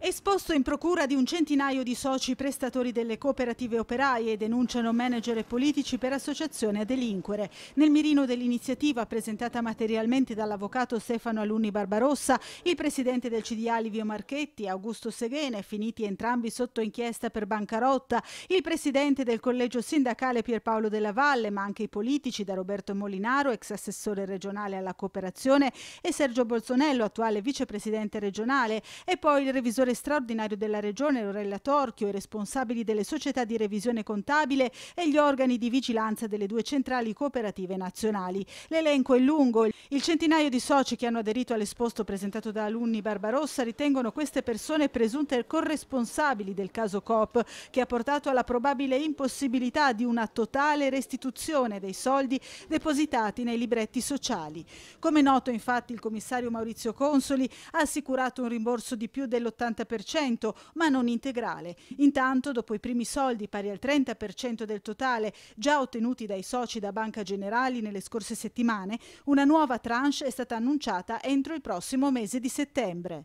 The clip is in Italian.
Esposto in procura di un centinaio di soci prestatori delle cooperative operaie denunciano manager e politici per associazione a delinquere. Nel mirino dell'iniziativa presentata materialmente dall'avvocato Stefano Alunni Barbarossa, il presidente del CDA Livio Marchetti Augusto Seghene, finiti entrambi sotto inchiesta per bancarotta, il presidente del collegio sindacale Pierpaolo Della Valle, ma anche i politici da Roberto Molinaro, ex assessore regionale alla cooperazione, e Sergio Bolzonello, attuale vicepresidente regionale, e poi il revisore revisore straordinario della Regione Lorella Torchio, i responsabili delle società di revisione contabile e gli organi di vigilanza delle due centrali cooperative nazionali. L'elenco è lungo. Il centinaio di soci che hanno aderito all'esposto presentato da alunni Barbarossa ritengono queste persone presunte corresponsabili del caso COP che ha portato alla probabile impossibilità di una totale restituzione dei soldi depositati nei libretti sociali. Come noto infatti il commissario Maurizio Consoli ha assicurato un rimborso di più dell'80% 50%, ma non integrale. Intanto, dopo i primi soldi pari al 30% del totale già ottenuti dai soci da Banca Generali nelle scorse settimane, una nuova tranche è stata annunciata entro il prossimo mese di settembre.